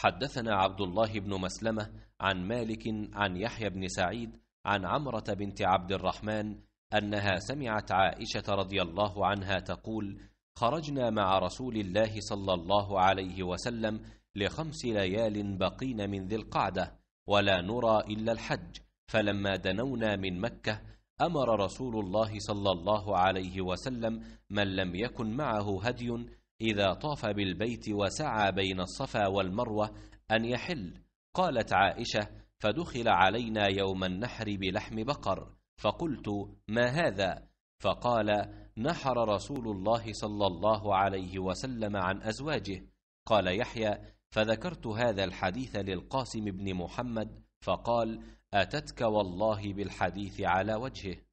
حدثنا عبد الله بن مسلمة عن مالك عن يحيى بن سعيد عن عمرة بنت عبد الرحمن أنها سمعت عائشة رضي الله عنها تقول خرجنا مع رسول الله صلى الله عليه وسلم لخمس ليال بقين من ذي القعدة ولا نرى إلا الحج فلما دنونا من مكة أمر رسول الله صلى الله عليه وسلم من لم يكن معه هدي إذا طاف بالبيت وسعى بين الصفا والمروة أن يحل قالت عائشة فدخل علينا يوم النحر بلحم بقر فقلت ما هذا فقال نحر رسول الله صلى الله عليه وسلم عن أزواجه قال يحيى فذكرت هذا الحديث للقاسم بن محمد فقال أتتك والله بالحديث على وجهه